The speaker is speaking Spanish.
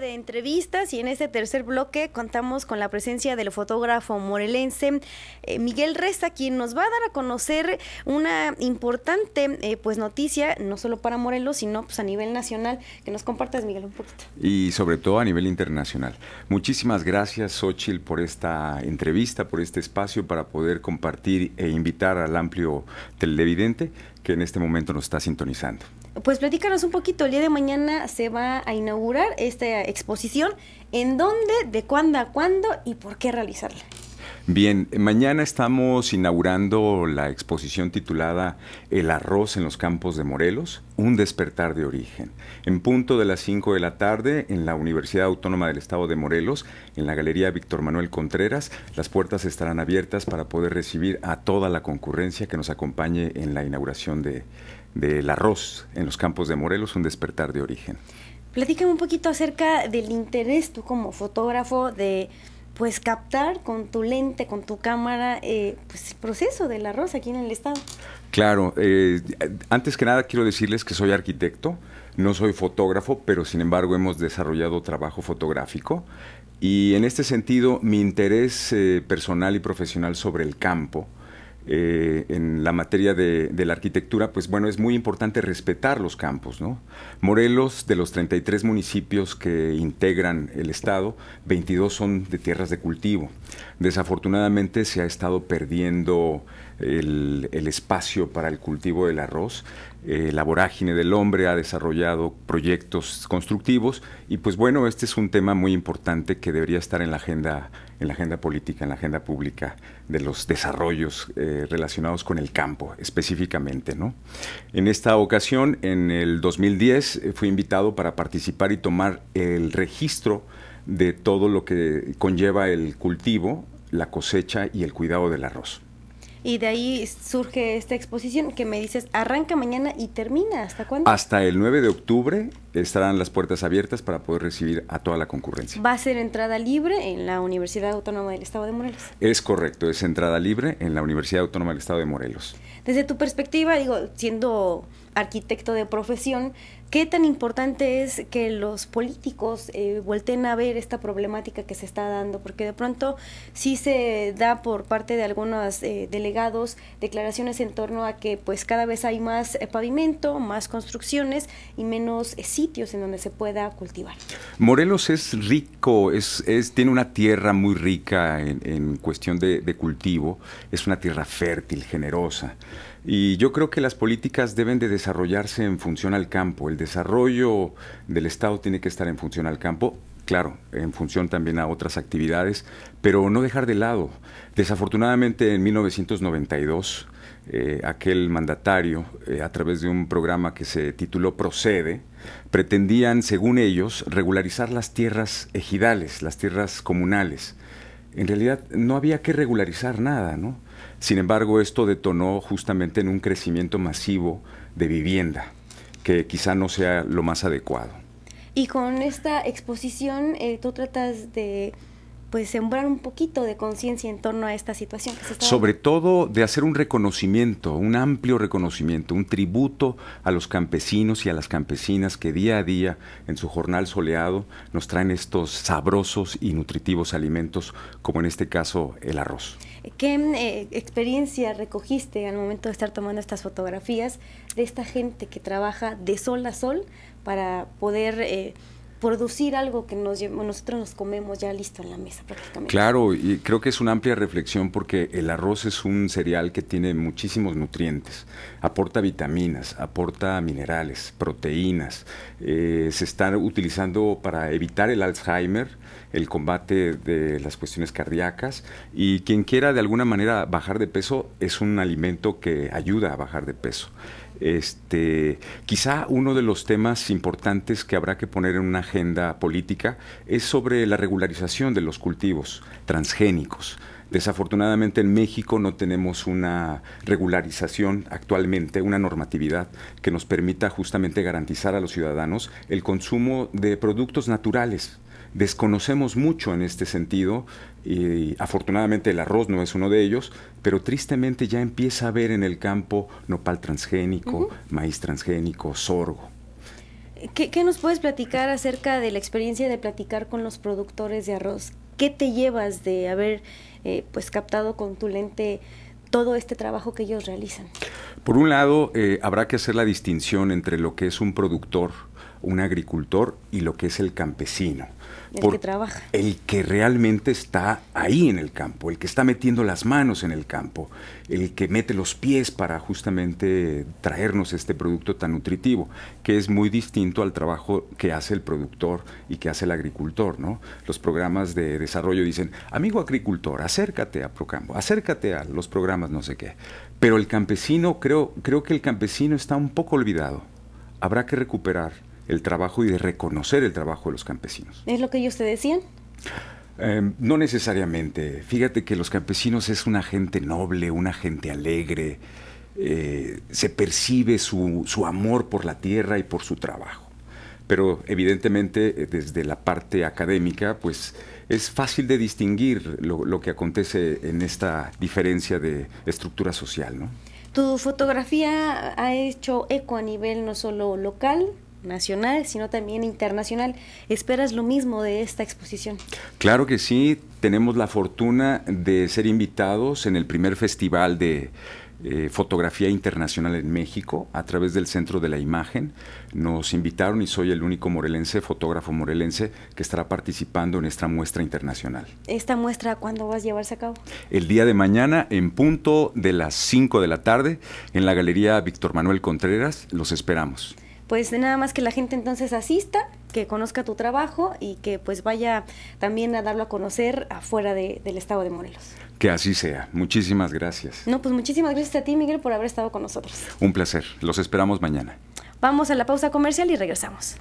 de entrevistas y en este tercer bloque contamos con la presencia del fotógrafo morelense eh, Miguel Resta quien nos va a dar a conocer una importante eh, pues noticia, no solo para Morelos, sino pues a nivel nacional. Que nos compartas, Miguel, un poquito. Y sobre todo a nivel internacional. Muchísimas gracias, Xochil, por esta entrevista, por este espacio para poder compartir e invitar al amplio televidente que en este momento nos está sintonizando. Pues platícanos un poquito, el día de mañana se va a inaugurar esta exposición, ¿en dónde, de cuándo a cuándo y por qué realizarla? Bien, mañana estamos inaugurando la exposición titulada El arroz en los campos de Morelos, un despertar de origen. En punto de las 5 de la tarde, en la Universidad Autónoma del Estado de Morelos, en la Galería Víctor Manuel Contreras, las puertas estarán abiertas para poder recibir a toda la concurrencia que nos acompañe en la inauguración de, del arroz en los campos de Morelos, un despertar de origen. Platícame un poquito acerca del interés tú como fotógrafo de pues captar con tu lente, con tu cámara, eh, pues el proceso del arroz aquí en el estado. Claro, eh, antes que nada quiero decirles que soy arquitecto, no soy fotógrafo, pero sin embargo hemos desarrollado trabajo fotográfico y en este sentido mi interés eh, personal y profesional sobre el campo eh, en la materia de, la arquitectura, pues bueno, es muy importante respetar los campos, Morelos, de los 33 municipios que integran el Estado, 22 son de tierras de cultivo. Desafortunadamente se ha estado perdiendo el, espacio para el cultivo del arroz. Eh, la vorágine del hombre ha desarrollado proyectos constructivos y pues bueno, este es un tema muy importante que debería estar en la agenda en la agenda política, en la agenda pública, de los desarrollos eh, relacionados con el campo específicamente. ¿no? En esta ocasión, en el 2010, eh, fui invitado para participar y tomar el registro de todo lo que conlleva el cultivo, la cosecha y el cuidado del arroz. Y de ahí surge esta exposición que me dices, arranca mañana y termina. ¿Hasta cuándo? Hasta el 9 de octubre estarán las puertas abiertas para poder recibir a toda la concurrencia. Va a ser entrada libre en la Universidad Autónoma del Estado de Morelos. Es correcto, es entrada libre en la Universidad Autónoma del Estado de Morelos. Desde tu perspectiva, digo, siendo arquitecto de profesión, ¿Qué tan importante es que los políticos eh, volteen a ver esta problemática que se está dando? Porque de pronto sí se da por parte de algunos eh, delegados declaraciones en torno a que pues cada vez hay más eh, pavimento, más construcciones y menos eh, sitios en donde se pueda cultivar. Morelos es rico, es, tiene una tierra muy rica en, cuestión de cultivo, es una tierra fértil, generosa. Y yo creo que las políticas deben de desarrollarse en función al campo. El desarrollo del Estado tiene que estar en función al campo, claro, en función también a otras actividades, pero no dejar de lado. Desafortunadamente en 1992, eh, aquel mandatario, eh, a través de un programa que se tituló Procede, pretendían, según ellos, regularizar las tierras ejidales, las tierras comunales. En realidad no había que regularizar nada, ¿no? Sin embargo, esto detonó justamente en un crecimiento masivo de vivienda, que quizá no sea lo más adecuado. Y con esta exposición eh, tú tratas de pues sembrar un poquito de conciencia en torno a esta situación que se está Sobre todo de hacer un reconocimiento, un amplio reconocimiento, un tributo a los campesinos y a las campesinas que día a día en su jornal soleado nos traen estos sabrosos y nutritivos alimentos, como en este caso el arroz. ¿Qué eh, experiencia recogiste al momento de estar tomando estas fotografías de esta gente que trabaja de sol a sol para poder... Eh, producir algo que nos nosotros nos comemos ya listo en la mesa prácticamente. Claro, y creo que es una amplia reflexión porque el arroz es un cereal que tiene muchísimos nutrientes, aporta vitaminas, aporta minerales, proteínas, eh, se está utilizando para evitar el Alzheimer, el combate de las cuestiones cardíacas y quien quiera de alguna manera bajar de peso es un alimento que ayuda a bajar de peso. Este, quizá uno de los temas importantes que habrá que poner en una agenda política es sobre la regularización de los cultivos transgénicos. Desafortunadamente en México no tenemos una regularización actualmente, una normatividad que nos permita justamente garantizar a los ciudadanos el consumo de productos naturales Desconocemos mucho en este sentido y afortunadamente el arroz no es uno de ellos, pero tristemente ya empieza a haber en el campo nopal transgénico, maíz transgénico, sorgo. ¿Qué, nos puedes platicar acerca de la experiencia de platicar con los productores de arroz? ¿Qué te llevas de haber eh, pues captado con tu lente todo este trabajo que ellos realizan? Por un lado, eh, habrá que hacer la distinción entre lo que es un productor un agricultor y lo que es el campesino. El que trabaja. El que realmente está ahí en el campo, el que está metiendo las manos en el campo, el que mete los pies para justamente traernos este producto tan nutritivo, que es muy distinto al trabajo que hace el productor y que hace el agricultor, ¿no? Los programas de desarrollo dicen, amigo agricultor, acércate a Procampo, acércate a los programas no sé qué. Pero el campesino, creo, creo que el campesino está un poco olvidado. Habrá que recuperar el trabajo y de reconocer el trabajo de los campesinos. ¿Es lo que ellos te decían? Eh, no necesariamente. Fíjate que los campesinos es una gente noble, una gente alegre. Eh, se percibe su, amor por la tierra y por su trabajo. Pero evidentemente eh, desde la parte académica, pues es fácil de distinguir lo, que acontece en esta diferencia de estructura social, ¿no? Tu fotografía ha hecho eco a nivel no solo local, nacional, sino también internacional. ¿Esperas lo mismo de esta exposición? Claro que sí, tenemos la fortuna de ser invitados en el primer festival de eh, fotografía internacional en México a través del Centro de la Imagen. Nos invitaron y soy el único morelense, fotógrafo morelense, que estará participando en esta muestra internacional. ¿Esta muestra cuándo va a llevarse a cabo? El día de mañana, en punto de las 5 de la tarde, en la Galería Víctor Manuel Contreras. Los esperamos pues nada más que la gente entonces asista, que conozca tu trabajo y que pues vaya también a darlo a conocer afuera de, del estado de Morelos. Que así sea. Muchísimas gracias. No, pues muchísimas gracias a ti, Miguel, por haber estado con nosotros. Un placer. Los esperamos mañana. Vamos a la pausa comercial y regresamos.